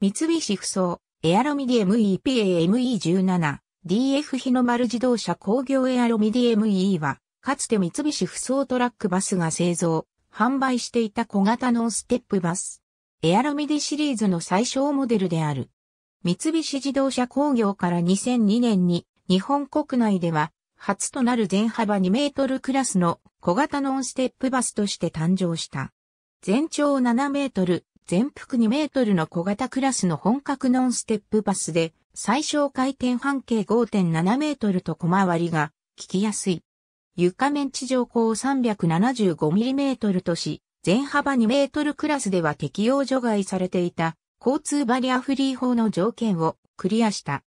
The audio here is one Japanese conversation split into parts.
三菱不そエアロミディ MEPAME17、DF 日の丸自動車工業エアロミディ ME は、かつて三菱不そトラックバスが製造、販売していた小型ノンステップバス。エアロミディシリーズの最小モデルである。三菱自動車工業から2002年に、日本国内では、初となる全幅2メートルクラスの小型ノンステップバスとして誕生した。全長7メートル、全幅2メートルの小型クラスの本格ノンステップバスで、最小回転半径5.7メートルと小回りが効きやすい。床面地上高3 7 5トルとし、全幅2メートルクラスでは適用除外されていた交通バリアフリー法の条件をクリアした。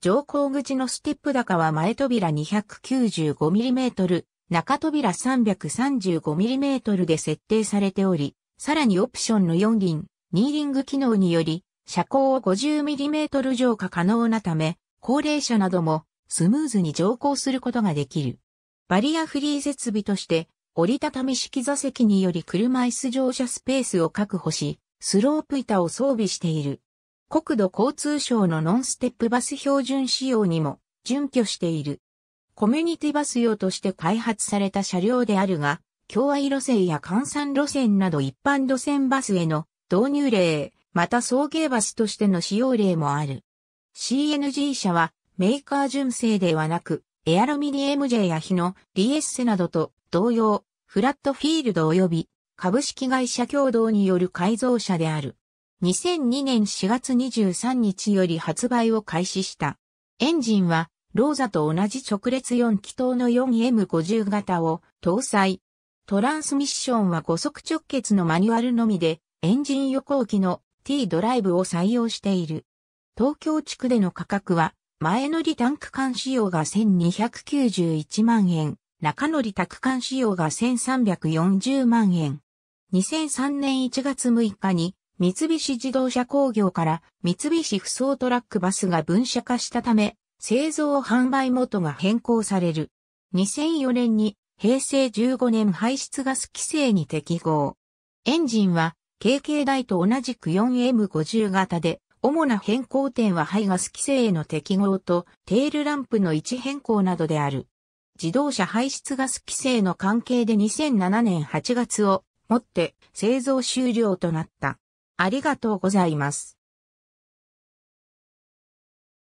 乗降口のステップ高は前扉2 9 5トル、中扉3 3 5トルで設定されており、さらにオプションの4輪、ニーリング機能により、車高を 50mm 上下可能なため、高齢者などもスムーズに乗降することができる。バリアフリー設備として、折りたたみ式座席により車椅子乗車スペースを確保し、スロープ板を装備している。国土交通省のノンステップバス標準仕様にも準拠している。コミュニティバス用として開発された車両であるが、共愛路線や換算路線など一般路線バスへの導入例、また送迎バスとしての使用例もある。CNG 社はメーカー純正ではなく、エアロミニ MJ や日のリエッセなどと同様、フラットフィールド及び株式会社共同による改造車である。2002年4月23日より発売を開始した。エンジンは、ローザと同じ直列4気筒の 4M50 型を搭載。トランスミッションは5速直結のマニュアルのみで、エンジン横置きの T ドライブを採用している。東京地区での価格は、前乗りタンク間仕様が1291万円、中乗りタク間仕様が1340万円。2003年1月6日に、三菱自動車工業から三菱不走トラックバスが分社化したため、製造販売元が変更される。2004年に平成15年排出ガス規制に適合。エンジンは、KK 台と同じく 4M50 型で、主な変更点は排ガス規制への適合とテールランプの位置変更などである。自動車排出ガス規制の関係で2007年8月をもって製造終了となった。ありがとうございます。